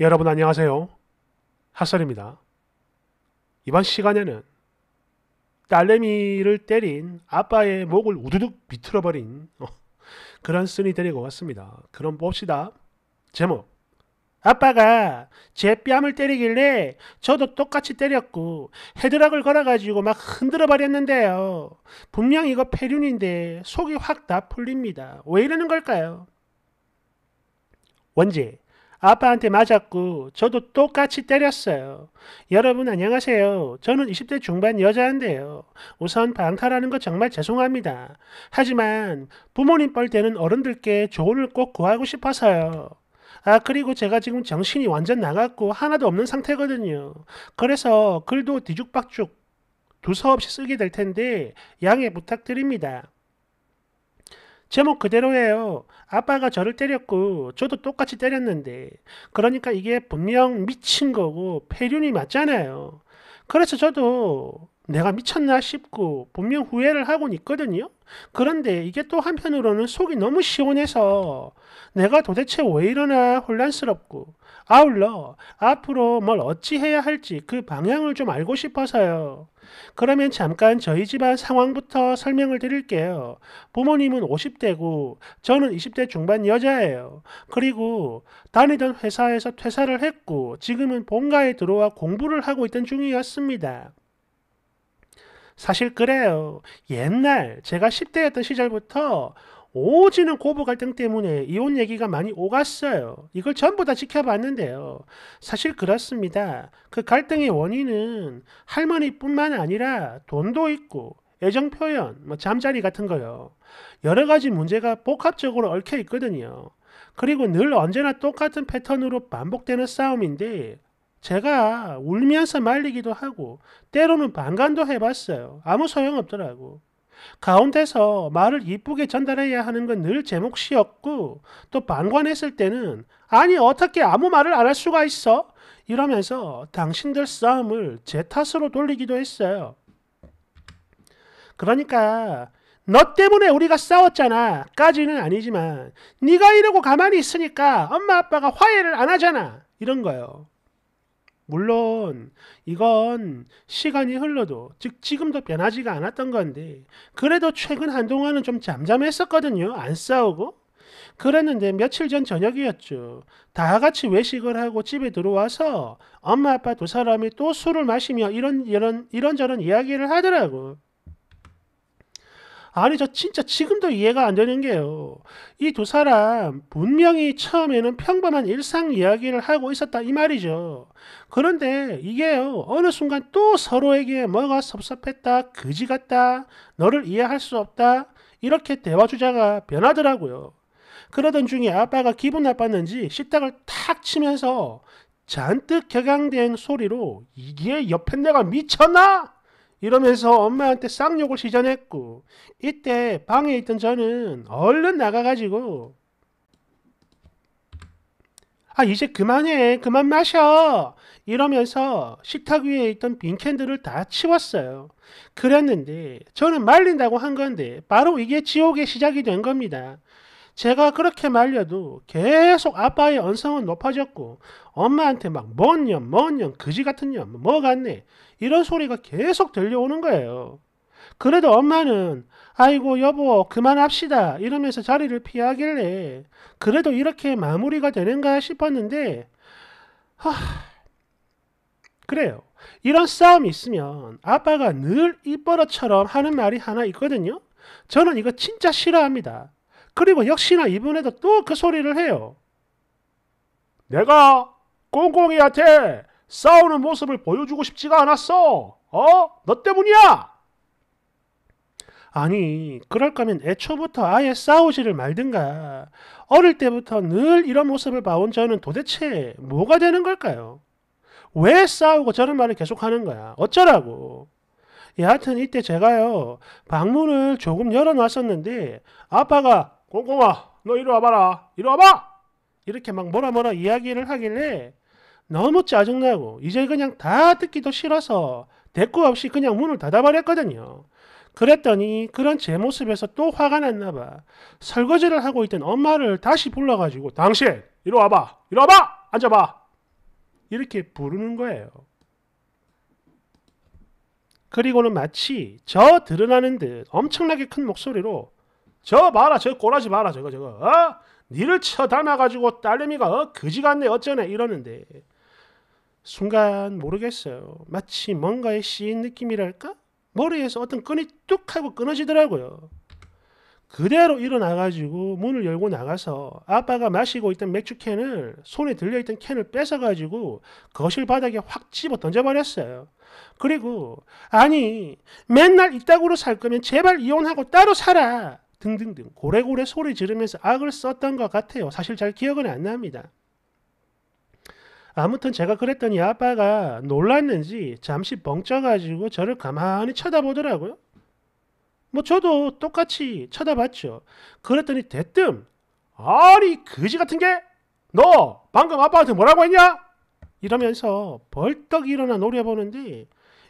여러분 안녕하세요. 핫설입니다. 이번 시간에는 딸내미를 때린 아빠의 목을 우두둑 비틀어버린 그런 쓴이 데리고 왔습니다. 그럼 봅시다. 제목 아빠가 제 뺨을 때리길래 저도 똑같이 때렸고 헤드락을 걸어가지고 막 흔들어버렸는데요. 분명 이거 폐륜인데 속이 확 다 풀립니다. 왜 이러는 걸까요? 원제 아빠한테 맞았고 저도 똑같이 때렸어요. 여러분 안녕하세요. 저는 20대 중반 여자인데요. 우선 방탈하는 거 정말 죄송합니다. 하지만 부모님 뻘 때는 어른들께 조언을 꼭 구하고 싶어서요. 아 그리고 제가 지금 정신이 완전 나갔고 하나도 없는 상태거든요. 그래서 글도 뒤죽박죽 두서없이 쓰게 될 텐데 양해 부탁드립니다. 제목 그대로예요. 아빠가 저를 때렸고 저도 똑같이 때렸는데 그러니까 이게 분명 미친 거고 폐륜이 맞잖아요. 그래서 저도 내가 미쳤나 싶고 분명 후회를 하고 있거든요. 그런데 이게 또 한편으로는 속이 너무 시원해서 내가 도대체 왜 이러나 혼란스럽고 아울러 앞으로 뭘 어찌 해야 할지 그 방향을 좀 알고 싶어서요. 그러면 잠깐 저희 집안 상황부터 설명을 드릴게요. 부모님은 50대고 저는 20대 중반 여자예요. 그리고 다니던 회사에서 퇴사를 했고 지금은 본가에 들어와 공부를 하고 있던 중이었습니다. 사실 그래요. 옛날 제가 10대였던 시절부터 오지는 고부 갈등 때문에 이혼 얘기가 많이 오갔어요. 이걸 전부 다 지켜봤는데요. 사실 그렇습니다. 그 갈등의 원인은 할머니뿐만 아니라 돈도 있고 애정 표현, 뭐 잠자리 같은 거요. 여러 가지 문제가 복합적으로 얽혀 있거든요. 그리고 늘 언제나 똑같은 패턴으로 반복되는 싸움인데 제가 울면서 말리기도 하고 때로는 반감도 해봤어요. 아무 소용없더라고. 가운데서 말을 이쁘게 전달해야 하는 건 늘 제 몫이었고 또 반관했을 때는 아니 어떻게 아무 말을 안 할 수가 있어? 이러면서 당신들 싸움을 제 탓으로 돌리기도 했어요. 그러니까 너 때문에 우리가 싸웠잖아 까지는 아니지만 네가 이러고 가만히 있으니까 엄마 아빠가 화해를 안 하잖아 이런 거예요. 물론 이건 시간이 흘러도 즉 지금도 변하지가 않았던 건데 그래도 최근 한동안은 좀 잠잠했었거든요. 안 싸우고 그랬는데 며칠 전 저녁이었죠. 다 같이 외식을 하고 집에 들어와서 엄마 아빠 두 사람이 또 술을 마시며 이런 이런 이런저런 이야기를 하더라고. 아니 저 진짜 지금도 이해가 안 되는 게요. 이 두 사람 분명히 처음에는 평범한 일상 이야기를 하고 있었다 이 말이죠. 그런데 이게요. 어느 순간 또 서로에게 뭐가 섭섭했다, 그지 같다, 너를 이해할 수 없다 이렇게 대화 주자가 변하더라고요. 그러던 중에 아빠가 기분 나빴는지 식탁을 탁 치면서 잔뜩 격양된 소리로 이게 옆에 내가 미쳤나? 이러면서 엄마한테 쌍욕을 시전했고 이때 방에 있던 저는 얼른 나가가지고 아 이제 그만해 그만 마셔 이러면서 식탁 위에 있던 빈 캔들을 다 치웠어요. 그랬는데 저는 말린다고 한 건데 바로 이게 지옥의 시작이 된 겁니다. 제가 그렇게 말려도 계속 아빠의 언성은 높아졌고 엄마한테 막 뭔 년, 뭔년 그지 같은 년, 뭐 같네 이런 소리가 계속 들려오는 거예요. 그래도 엄마는 아이고 여보 그만합시다 이러면서 자리를 피하길래 그래도 이렇게 마무리가 되는가 싶었는데 하... 그래요. 이런 싸움이 있으면 아빠가 늘 입버릇처럼 하는 말이 하나 있거든요. 저는 이거 진짜 싫어합니다. 그리고 역시나 이번에도 또 그 소리를 해요. 내가 꽁꽁이한테 싸우는 모습을 보여주고 싶지가 않았어. 어? 너 때문이야. 아니, 그럴 거면 애초부터 아예 싸우지를 말든가. 어릴 때부터 늘 이런 모습을 봐온 저는 도대체 뭐가 되는 걸까요? 왜 싸우고 저런 말을 계속 하는 거야? 어쩌라고? 예, 여하튼 이때 제가요, 방문을 조금 열어놨었는데, 아빠가 꽁꽁아 너 이리 와봐라 이리 와봐 이렇게 막 뭐라 뭐라 이야기를 하길래 너무 짜증나고 이제 그냥 다 듣기도 싫어서 대꾸 없이 그냥 문을 닫아버렸거든요. 그랬더니 그런 제 모습에서 또 화가 났나 봐. 설거지를 하고 있던 엄마를 다시 불러가지고 당신 이리 와봐 이리 와봐 앉아봐 이렇게 부르는 거예요. 그리고는 마치 저 드러나는 듯 엄청나게 큰 목소리로 저 봐라 저 꼬라지 봐라 저거 저거 어? 니를 쳐담아가지고 딸내미가 어? 그지 같네 어쩌네 이러는데 순간 모르겠어요. 마치 뭔가의 씌인 느낌이랄까? 머리에서 어떤 끈이 뚝 하고 끊어지더라고요. 그대로 일어나가지고 문을 열고 나가서 아빠가 마시고 있던 맥주캔을 손에 들려있던 캔을 뺏어가지고 거실 바닥에 확 집어 던져버렸어요. 그리고 아니 맨날 이따구로 살 거면 제발 이혼하고 따로 살아. 등등등 고래고래 소리 지르면서 악을 썼던 것 같아요. 사실 잘 기억은 안 납니다. 아무튼 제가 그랬더니 아빠가 놀랐는지 잠시 벙쪄가지고 저를 가만히 쳐다보더라고요. 뭐 저도 똑같이 쳐다봤죠. 그랬더니 대뜸 아니 그지 같은 게 너 방금 아빠한테 뭐라고 했냐? 이러면서 벌떡 일어나 노려보는데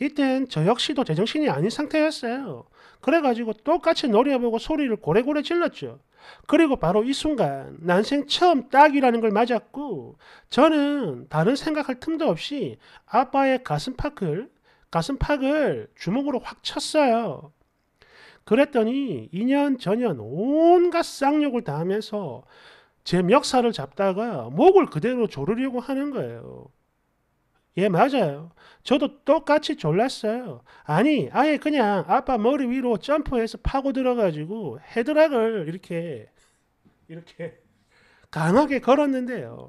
이땐 저 역시도 제정신이 아닌 상태였어요. 그래가지고 똑같이 노려보고 소리를 고래고래 질렀죠. 그리고 바로 이 순간 난생 처음 딱이라는 걸 맞았고 저는 다른 생각할 틈도 없이 아빠의 가슴팍을 가슴팍을 주먹으로 확 쳤어요. 그랬더니 2년 전년 온갖 쌍욕을 당하면서 제 멱살을 잡다가 목을 그대로 조르려고 하는 거예요. 예, 맞아요. 저도 똑같이 졸랐어요. 아니, 아예 그냥 아빠 머리 위로 점프해서 파고 들어가지고 헤드락을 이렇게, 이렇게 강하게 걸었는데요.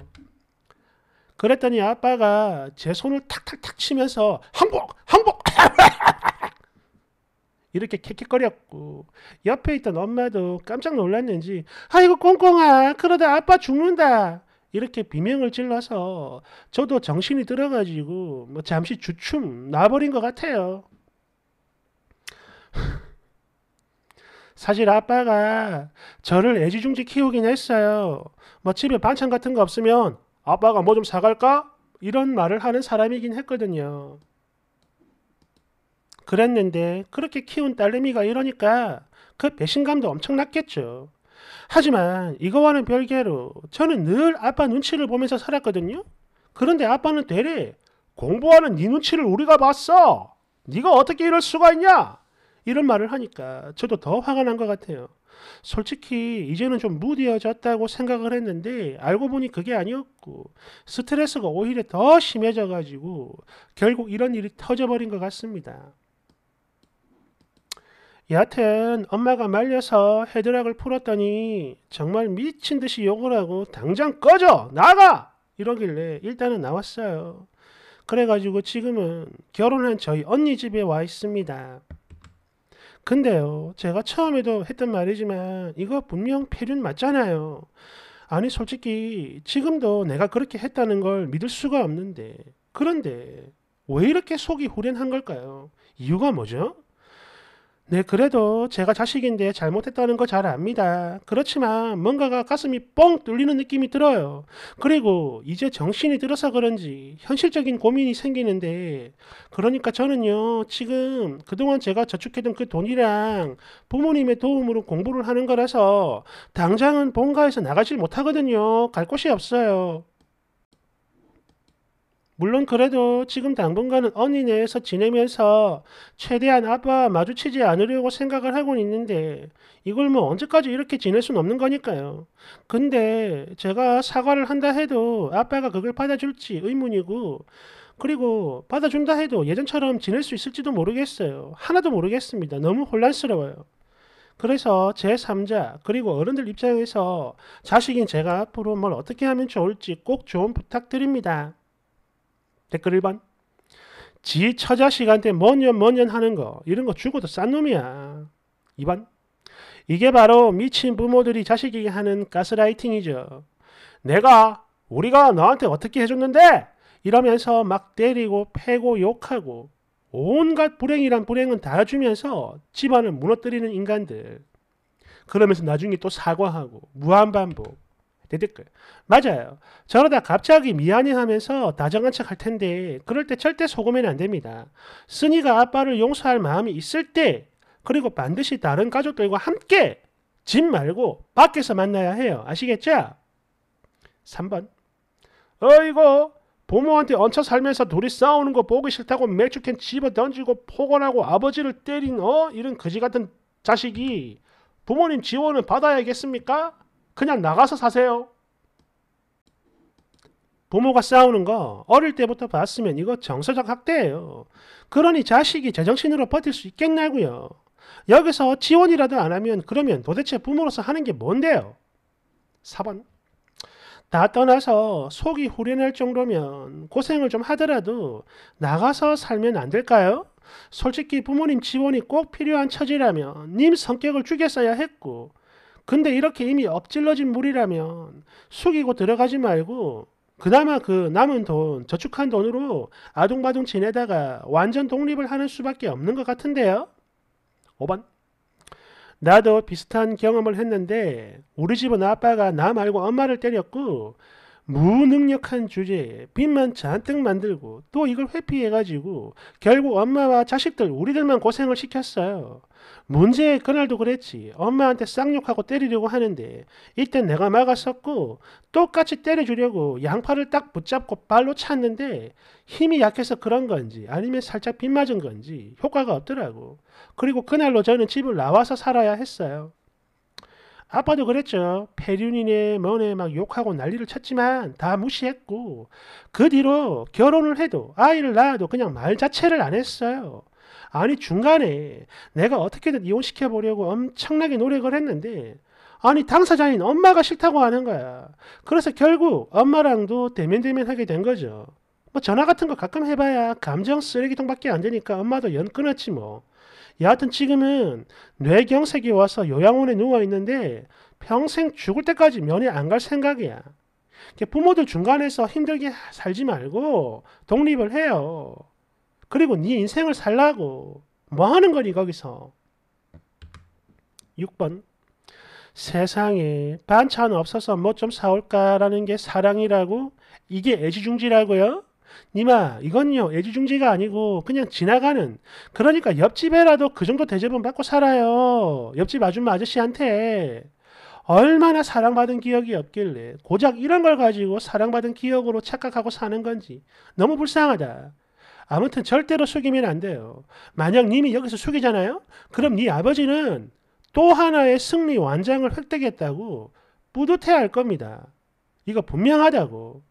그랬더니 아빠가 제 손을 탁탁탁 치면서 한복한복 이렇게 캑캑거렸고 옆에 있던 엄마도 깜짝 놀랐는지 아이고 꽁꽁아 그러다 아빠 죽는다 이렇게 비명을 질러서 저도 정신이 들어가지고 뭐 잠시 주춤 나버린 것 같아요. 사실 아빠가 저를 애지중지 키우긴 했어요. 뭐 집에 반찬 같은 거 없으면 아빠가 뭐 좀 사갈까? 이런 말을 하는 사람이긴 했거든요. 그랬는데 그렇게 키운 딸내미가 이러니까 그 배신감도 엄청났겠죠. 하지만 이거와는 별개로 저는 늘 아빠 눈치를 보면서 살았거든요. 그런데 아빠는 되래 공부하는 네 눈치를 우리가 봤어. 네가 어떻게 이럴 수가 있냐? 이런 말을 하니까 저도 더 화가 난 것 같아요. 솔직히 이제는 좀무뎌졌다고 생각을 했는데 알고 보니 그게 아니었고 스트레스가 오히려 더 심해져가지고 결국 이런 일이 터져버린 것 같습니다. 여하튼 엄마가 말려서 헤드락을 풀었더니 정말 미친 듯이 욕을 하고 당장 꺼져! 나가! 이러길래 일단은 나왔어요. 그래가지고 지금은 결혼한 저희 언니 집에 와 있습니다. 근데요, 제가 처음에도 했던 말이지만 이거 분명 폐륜 맞잖아요. 아니 솔직히 지금도 내가 그렇게 했다는 걸 믿을 수가 없는데 그런데 왜 이렇게 속이 후련한 걸까요? 이유가 뭐죠? 네, 그래도 제가 자식인데 잘못했다는 거 잘 압니다. 그렇지만 뭔가가 가슴이 뻥 뚫리는 느낌이 들어요. 그리고 이제 정신이 들어서 그런지 현실적인 고민이 생기는데 그러니까 저는요, 지금 그동안 제가 저축해둔 그 돈이랑 부모님의 도움으로 공부를 하는 거라서 당장은 본가에서 나가질 못하거든요. 갈 곳이 없어요. 물론 그래도 지금 당분간은 언니 네에서 지내면서 최대한 아빠와 마주치지 않으려고 생각을 하고 있는데 이걸 뭐 언제까지 이렇게 지낼 순 없는 거니까요. 근데 제가 사과를 한다 해도 아빠가 그걸 받아줄지 의문이고 그리고 받아준다 해도 예전처럼 지낼 수 있을지도 모르겠어요. 하나도 모르겠습니다. 너무 혼란스러워요. 그래서 제3자 그리고 어른들 입장에서 자식인 제가 앞으로 뭘 어떻게 하면 좋을지 꼭 조언 부탁드립니다. 댓글 1번. 지 처자 시간대 먼년 먼년 하는 거 이런 거 죽어도 싼 놈이야. 2번. 이게 바로 미친 부모들이 자식에게 하는 가스라이팅이죠. 내가 우리가 너한테 어떻게 해줬는데 이러면서 막 때리고 패고 욕하고 온갖 불행이란 불행은 다 주면서 집안을 무너뜨리는 인간들. 그러면서 나중에 또 사과하고 무한 반복. 댓글. 맞아요. 저러다 갑자기 미안해 하면서 다정한 척 할 텐데 그럴 때 절대 속으면 안 됩니다. 쓰니가 아빠를 용서할 마음이 있을 때 그리고 반드시 다른 가족들과 함께 집 말고 밖에서 만나야 해요. 아시겠죠? 3번. 어이고 부모한테 얹혀 살면서 둘이 싸우는 거 보기 싫다고 맥주캔 집어 던지고 폭언하고 아버지를 때린 어? 이런 거지 같은 자식이 부모님 지원을 받아야겠습니까? 그냥 나가서 사세요. 부모가 싸우는 거 어릴 때부터 봤으면 이거 정서적 학대예요. 그러니 자식이 제정신으로 버틸 수 있겠냐고요. 여기서 지원이라도 안 하면 그러면 도대체 부모로서 하는 게 뭔데요? 4번 다 떠나서 속이 후련할 정도면 고생을 좀 하더라도 나가서 살면 안 될까요? 솔직히 부모님 지원이 꼭 필요한 처지라면 님 성격을 죽였어야 했고 근데 이렇게 이미 엎질러진 물이라면 숙이고 들어가지 말고 그나마 그 남은 돈, 저축한 돈으로 아둥바둥 지내다가 완전 독립을 하는 수밖에 없는 것 같은데요. 5번. 나도 비슷한 경험을 했는데 우리 집은 아빠가 나 말고 엄마를 때렸고 무능력한 주제에 빚만 잔뜩 만들고 또 이걸 회피해가지고 결국 엄마와 자식들 우리들만 고생을 시켰어요. 문제의 그날도 그랬지. 엄마한테 쌍욕하고 때리려고 하는데 이땐 내가 막았었고 똑같이 때려주려고 양팔을 딱 붙잡고 발로 찼는데 힘이 약해서 그런 건지 아니면 살짝 빗맞은 건지 효과가 없더라고. 그리고 그날로 저는 집을 나와서 살아야 했어요. 아빠도 그랬죠. 페륜이네 뭐네 막 욕하고 난리를 쳤지만 다 무시했고 그 뒤로 결혼을 해도 아이를 낳아도 그냥 말 자체를 안 했어요. 아니 중간에 내가 어떻게든 이혼시켜 보려고 엄청나게 노력을 했는데 아니 당사자인 엄마가 싫다고 하는 거야. 그래서 결국 엄마랑도 대면대면 하게 된 거죠. 뭐 전화 같은 거 가끔 해봐야 감정 쓰레기통밖에 안 되니까 엄마도 연 끊었지 뭐. 여하튼 지금은 뇌경색이 와서 요양원에 누워 있는데 평생 죽을 때까지 면회 안 갈 생각이야. 부모들 중간에서 힘들게 살지 말고 독립을 해요. 그리고 네 인생을 살라고. 뭐 하는 거니 거기서? 6번 세상에 반찬 없어서 뭐 좀 사올까라는 게 사랑이라고? 이게 애지중지라고요? 니마 이건요 애지중지가 아니고 그냥 지나가는 그러니까 옆집에라도 그 정도 대접은 받고 살아요. 옆집 아줌마 아저씨한테 얼마나 사랑받은 기억이 없길래 고작 이런 걸 가지고 사랑받은 기억으로 착각하고 사는 건지 너무 불쌍하다. 아무튼 절대로 속이면안 돼요. 만약 님이 여기서 속이잖아요 그럼 네 아버지는 또 하나의 승리 완장을 획득했다고 뿌듯해할 겁니다. 이거 분명하다고.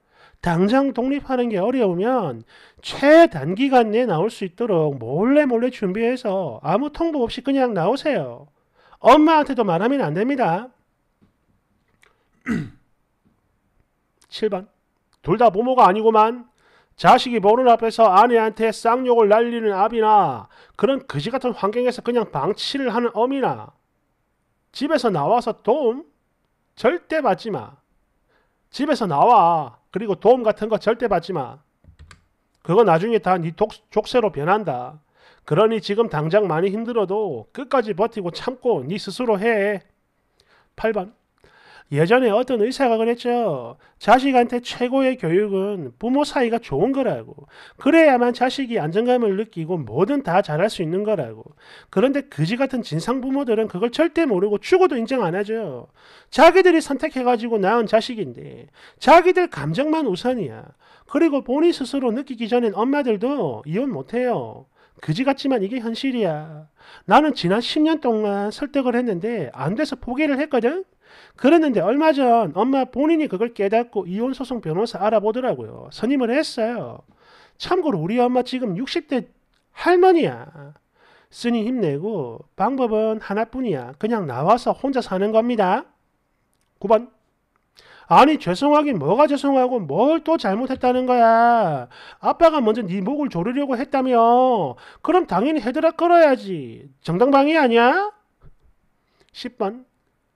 당장 독립하는 게 어려우면 최단기간 내에 나올 수 있도록 몰래 몰래 준비해서 아무 통보 없이 그냥 나오세요. 엄마한테도 말하면 안 됩니다. 7번. 둘 다 부모가 아니고만 자식이 보는 앞에서 아내한테 쌍욕을 날리는 아비나 그런 거지 같은 환경에서 그냥 방치를 하는 어미나 집에서 나와서 도움 절대 받지 마. 집에서 나와. 그리고 도움 같은 거 절대 받지 마. 그거 나중에 다네 족쇄로 변한다. 그러니 지금 당장 많이 힘들어도 끝까지 버티고 참고 네 스스로 해. 8번 예전에 어떤 의사가 그랬죠. 자식한테 최고의 교육은 부모 사이가 좋은 거라고. 그래야만 자식이 안정감을 느끼고 뭐든 다 잘할 수 있는 거라고. 그런데 그지 같은 진상 부모들은 그걸 절대 모르고 죽어도 인정 안 하죠. 자기들이 선택해가지고 낳은 자식인데 자기들 감정만 우선이야. 그리고 본인 스스로 느끼기 전엔 엄마들도 이혼 못해요. 그지 같지만 이게 현실이야. 나는 지난 10년 동안 설득을 했는데 안 돼서 포기를 했거든? 그랬는데 얼마 전 엄마 본인이 그걸 깨닫고 이혼소송 변호사 알아보더라고요. 선임을 했어요. 참고로 우리 엄마 지금 60대 할머니야. 쓰니 힘내고 방법은 하나뿐이야. 그냥 나와서 혼자 사는 겁니다. 9번 아니 죄송하긴 뭐가 죄송하고 뭘 또 잘못했다는 거야. 아빠가 먼저 네 목을 조르려고 했다며. 그럼 당연히 헤드락 걸어야지. 정당방위 아니야? 10번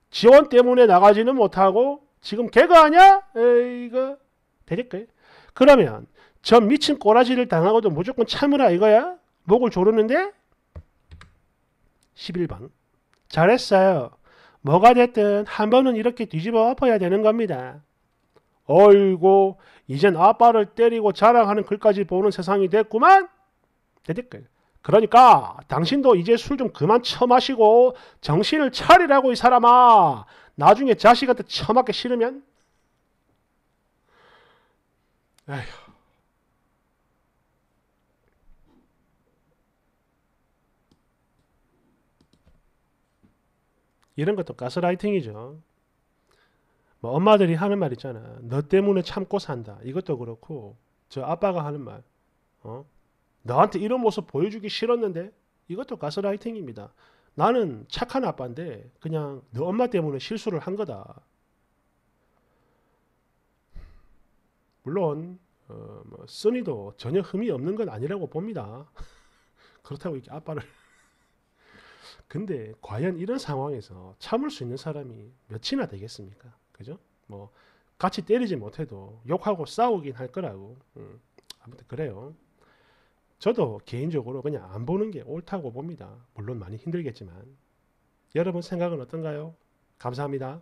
지원 때문에 나가지는 못하고 지금 개그하냐? 이거 되릴 거요 그러면 전 미친 꼬라지를 당하고도 무조건 참으라 이거야? 목을 조르는데? 11번 잘했어요. 뭐가 됐든 한 번은 이렇게 뒤집어 엎어야 되는 겁니다. 어이고 이젠 아빠를 때리고 자랑하는 글까지 보는 세상이 됐구만? 됐을걸. 그러니까 당신도 이제 술 좀 그만 처마시고 정신을 차리라고 이 사람아. 나중에 자식한테 처맞게 싫으면 에휴. 이런 것도 가스라이팅이죠. 뭐 엄마들이 하는 말 있잖아. 너 때문에 참고 산다. 이것도 그렇고 저 아빠가 하는 말. 어? 너한테 이런 모습 보여주기 싫었는데 이것도 가스라이팅입니다. 나는 착한 아빠인데 그냥 너 엄마 때문에 실수를 한 거다. 물론 어, 뭐 써니도 전혀 흠이 없는 건 아니라고 봅니다. 그렇다고 이렇게 아빠를 근데 과연 이런 상황에서 참을 수 있는 사람이 몇이나 되겠습니까? 그죠? 뭐 같이 때리지 못해도 욕하고 싸우긴 할 거라고 음, 아무튼 그래요. 저도 개인적으로 그냥 안 보는 게 옳다고 봅니다. 물론 많이 힘들겠지만. 여러분 생각은 어떤가요? 감사합니다.